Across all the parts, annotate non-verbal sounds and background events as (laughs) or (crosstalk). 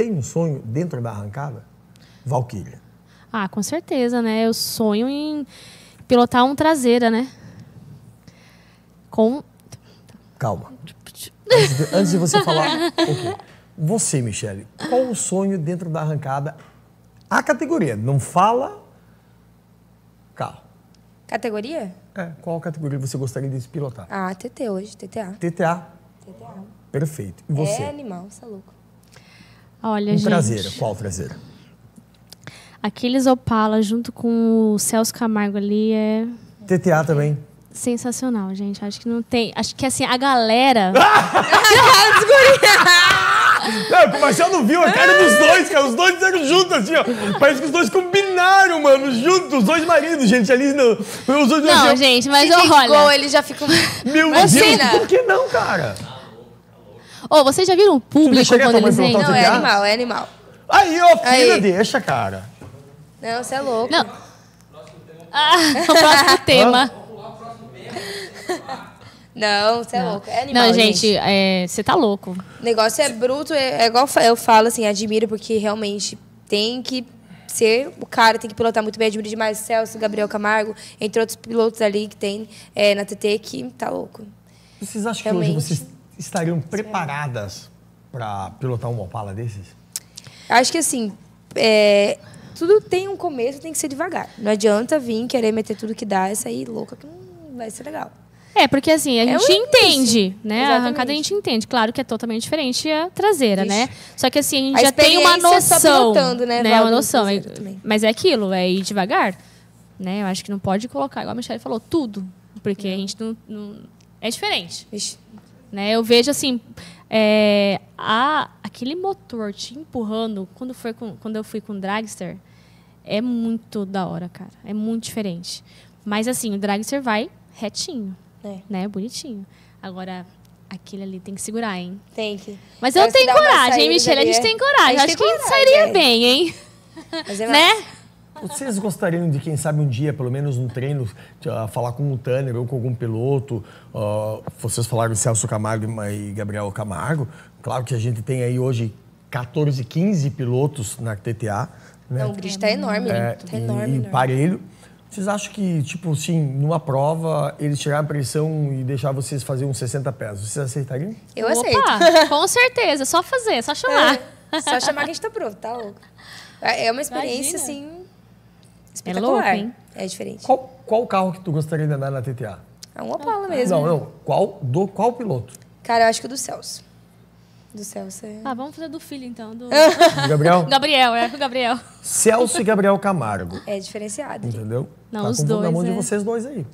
tem um sonho dentro da arrancada? Valquíria. Ah, com certeza, né? Eu sonho em pilotar um traseira, né? Com. Calma. (laughs) Antes de, antes de você falar. Okay. Você, Michele, qual o sonho dentro da arrancada? A categoria, não fala carro. Categoria? É, qual categoria você gostaria de pilotar? Ah, TT hoje, TTA. TTA. TTA. Perfeito. E você? É animal, você é louco. Olha, um gente. traseiro. Qual traseiro? Aqueles Opala junto com o Celso Camargo ali é. TTA também. Sensacional, gente. Acho que não tem. Acho que assim, a galera. (laughs) Não, o Marcel não viu a cara dos dois, cara. Os dois eram juntos, assim, ó. Parece que os dois combinaram, mano, juntos. Os dois maridos, gente, ali no... Os dois não, assim, gente, mas Se olha... Gol, ele já ficou... Meu Deus, por que não, cara? Ô, vocês já viram o público quando eles entram? Não, é animal, é animal. Aí, ô, filha, Aí. deixa, cara. Não, você é louco. Não. Ah, (laughs) o próximo tema. Não, você é Não. louco. É animal, Não, gente, é, você tá louco. O negócio é bruto, é, é igual eu falo, assim, admiro, porque realmente tem que ser o cara, tem que pilotar muito bem. Admiro demais Celso, Gabriel Camargo, entre outros pilotos ali que tem é, na TT, que tá louco. Vocês acham realmente. que hoje vocês estariam preparadas para pilotar um Opala desses? Acho que assim, é, tudo tem um começo, tem que ser devagar. Não adianta vir querer meter tudo que dá e sair louca, que não vai ser legal. É, porque assim, a é gente entende, né? Exatamente. A arrancada a gente entende. Claro que é totalmente diferente a traseira, né? Ixi. né? Só que assim, a gente a já tem uma é noção. Só pilotando, né? né? Valdo, uma noção. É, mas é aquilo, é ir devagar. Né? Eu acho que não pode colocar, igual a Michelle falou, tudo. Porque não. a gente não, não. é diferente. Ixi. Né? Eu vejo assim, é, a, aquele motor te empurrando quando, foi com, quando eu fui com o dragster é muito da hora, cara. É muito diferente. Mas assim, o dragster vai retinho, é. né? Bonitinho. Agora aquele ali tem que segurar, hein? Tem que. Mas eu tenho coragem, Michelle. A gente tem coragem. Acho que coragem, sairia é. bem, hein? Mas é (laughs) né? Vocês gostariam de, quem sabe, um dia, pelo menos um treino, ah, falar com um Tanner ou com algum piloto? Uh, vocês falaram de Celso Camargo e Gabriel Camargo. Claro que a gente tem aí hoje 14, 15 pilotos na TTA. Né? Não, o grid está é enorme, é, tá e, enorme. Né? parelho. Vocês acham que, tipo assim, numa prova, eles tiraram a pressão e deixar vocês fazer uns 60 pés Vocês aceitariam? Eu Opa, aceito. (laughs) com certeza. Só fazer, só chamar. É, só chamar que a gente está pronto, tá louco. É, é uma experiência, Imagina. assim, é louco, hein? É diferente. Qual, qual carro que tu gostaria de andar na TTA? É um Opala mesmo. Não, não. Qual, do qual piloto? Cara, eu acho que do Celso. Do Celso é... Ah, vamos fazer do filho, então. Do... (laughs) Gabriel? Gabriel, é. Gabriel. Celso e Gabriel Camargo. É diferenciado. Entendeu? Não, tá os dois, na mão de vocês dois aí.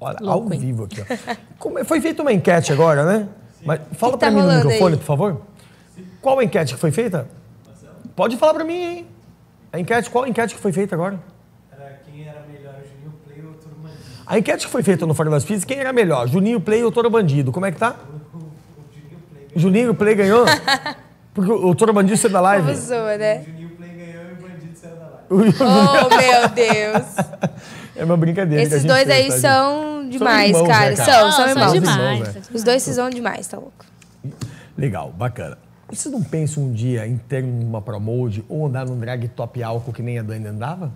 Olha, louco, ao vivo aqui. Ó. Como, foi feita uma enquete agora, né? Mas fala que tá pra mim no microfone, aí? por favor. Qual Qual enquete que foi feita? Pode falar pra mim, hein? A enquete, qual a enquete que foi feita agora? Era quem era melhor, Juninho Play ou Toro Bandido. A enquete que foi feita no Fora das Físicas, quem era melhor, Juninho Play ou Toro Bandido? Como é que tá? O, o, Juninho Play ganhou. Juninho Play ganhou? (laughs) Porque o, o Toro Bandido saiu da live. Abusou, né? O Juninho Play ganhou e o Bandido saiu da live. oh, meu Deus. (laughs) É uma brincadeira. Esses dois fez, aí tá, são demais, são irmãos, né, cara. Né, cara. São, são, são irmãos. Demais, né? Os dois se são demais, tá louco. Legal, bacana. E você não pensa um dia em ter uma promode ou andar num drag top álcool que nem a Dani andava?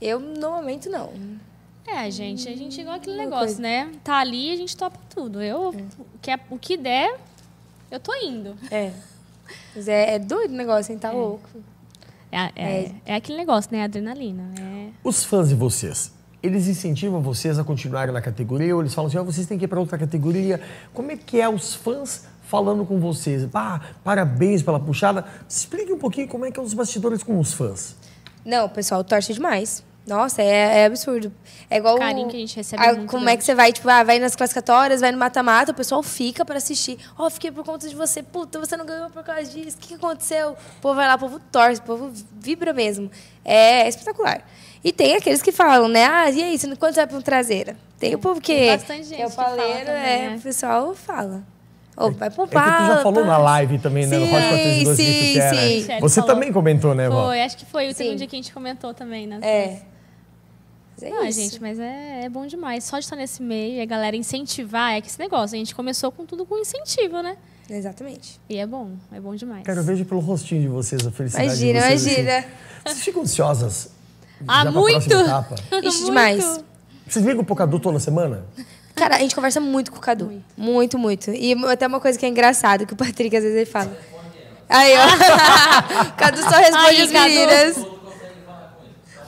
Eu, no momento, não. É, gente, a gente é igual aquele negócio, né? Tá ali, a gente topa tudo. Eu, é. o, que, é, o que der, eu tô indo. É. Mas é, é doido o negócio, hein? Tá é. louco. É, é, é. aquele negócio, né? Adrenalina. Os fãs de vocês, eles incentivam vocês a continuarem na categoria? Ou eles falam assim, "Ah, vocês têm que ir para outra categoria? Como é que é os fãs falando com vocês. Ah, parabéns pela puxada. Explique um pouquinho como é que é os bastidores com os fãs. Não, o pessoal torce demais. Nossa, é, é absurdo. É igual. O carinho que a gente recebe. A, como grande. Né? é que você vai? Tipo, ah, vai nas classificatórias, vai no mata-mata, o pessoal fica para assistir. Ó, oh, fiquei por conta de você. Puta, você não ganhou por causa disso. O que, que aconteceu? O povo vai lá, o povo torce, o povo vibra mesmo. É, é espetacular. E tem aqueles que falam, né? Ah, e aí, quanto vai é pra um traseira? Tem o povo que. Tem bastante gente. Que eu é faleiro, que fala é, também, é, o pessoal fala. Ou é vai pro é, é que tu já falou tá... na live também, né? Sim, no Hot sim, que quer, sim. Né? Você falou. também comentou, né, Val? Foi, acho que foi o segundo dia que a gente comentou também, né? É. É não, ah, isso. gente, mas é, é, bom demais. Só de estar nesse meio e a galera incentivar, é que esse negócio, a gente começou com tudo com incentivo, né? Exatamente. E é bom, é bom demais. Cara, eu vejo pelo rostinho de vocês a felicidade imagina, de vocês. Assim. Imagina, Assim. Vocês ficam ansiosas? Ah, muito! Ixi, muito. demais. Vocês ligam pro Cadu toda semana? Cara, a gente conversa muito com o Cadu. Muito, muito. muito. E até uma coisa que é engraçada, que o Patrick às vezes ele fala. Aí, ó. (laughs) Cadu só responde Aí, as meninas.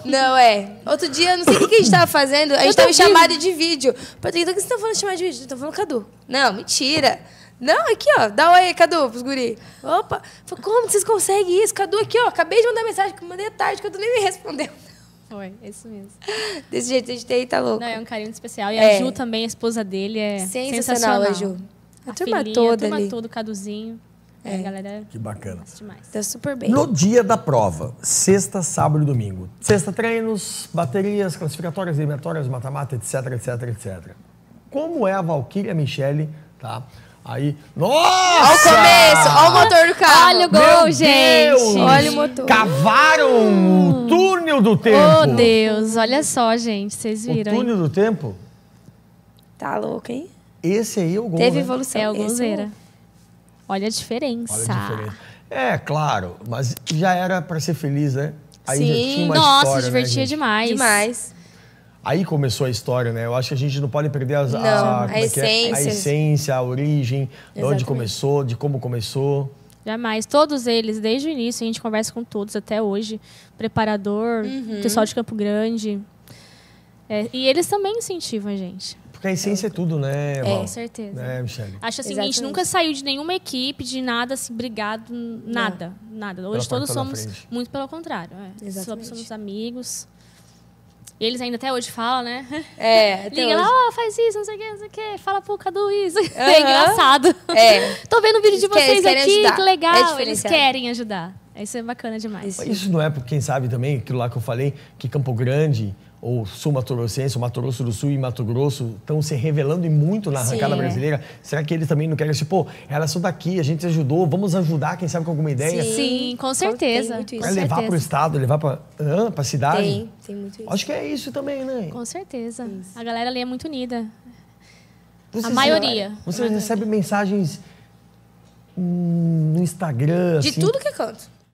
Não, é. Outro dia, não sei o que a gente tava fazendo, a gente estava tava em chamada de vídeo. Patrick, então o que vocês estão falando de chamada de vídeo? Estão falando Cadu. Não, mentira. Não, aqui, ó. Dá um aí, Cadu, pros guri. Opa. Falei, como que vocês conseguem isso? Cadu, aqui, ó. Acabei de mandar mensagem, que mandei tarde, Cadu nem me respondeu. Foi, isso mesmo. Desse jeito, a gente tem, tá louco. Não, é um carinho especial. E é. a Ju também, a esposa dele, é sensacional. sensacional. a Ju. A, a turma filhinha, toda a turma toda, o Caduzinho. É, é. A galera que bacana. Demais. Tá super bem. No dia da prova, sexta, sábado e domingo. Sexta, treinos, baterias, classificatórias, eliminatórias, mata-mata, etc, etc, etc. Como é a Valkyria Michele, tá? Aí, nossa! Olha o começo, olha o motor do carro. Olha o gol, Meu gente. Deus, olha o motor. Cavaram hum. tudo túnel do tempo. Oh, Deus, olha só, gente, vocês viram. O túnel hein? do tempo? Tá louco, hein? Esse aí é o gol. Teve né? evolução. É o golzeira. É o... Olha a diferença. Olha a diferença. É, claro, mas já era para ser feliz, né? Aí Sim, nossa, história, né, divertia né, demais. Demais. Aí começou a história, né? Eu acho que a gente não pode perder as, não, a, a, é essência. É? a essência, a origem, Exatamente. de onde começou, de como começou. Jamais. Todos eles, desde o início, a gente conversa com todos até hoje. Preparador, uhum. pessoal de Campo Grande. É, e eles também incentivam a gente. Porque a essência é, é tudo, né, é, Val? É, certeza. É, né, Michelle? Acho assim, Exatamente. a gente nunca saiu de nenhuma equipe, de nada, assim, brigado, nada, Não. nada. Hoje Pela todos somos, muito pelo contrário. É. Exatamente. Somos amigos. E eles ainda até hoje falam, né? É, até (laughs) Liga hoje. lá, oh, faz isso, não sei o que, não sei o que. Fala pro Cadu isso. Uhum. (laughs) É engraçado. É. (laughs) Tô vendo o vídeo eles de vocês querem, aqui, ajudar. que legal. É eles querem ajudar. Isso é bacana demais. Isso não é, por quem sabe também, aquilo lá que eu falei, que Campo Grande ou sul Mato Grossense, Mato Grosso do Sul e Mato Grosso estão se revelando e muito na arrancada Sim. brasileira. Será que eles também não querem, tipo, elas são daqui, a gente ajudou, vamos ajudar, quem sabe com alguma ideia? Sim, Sim com certeza. Tem isso. levar para o estado, levar para a cidade. Tem, tem muito isso. Acho que é isso também, né? Com certeza. Isso. A galera ali é muito unida. Você, a maioria. Você recebe mensagens hum, no Instagram, De assim, tudo que é canto.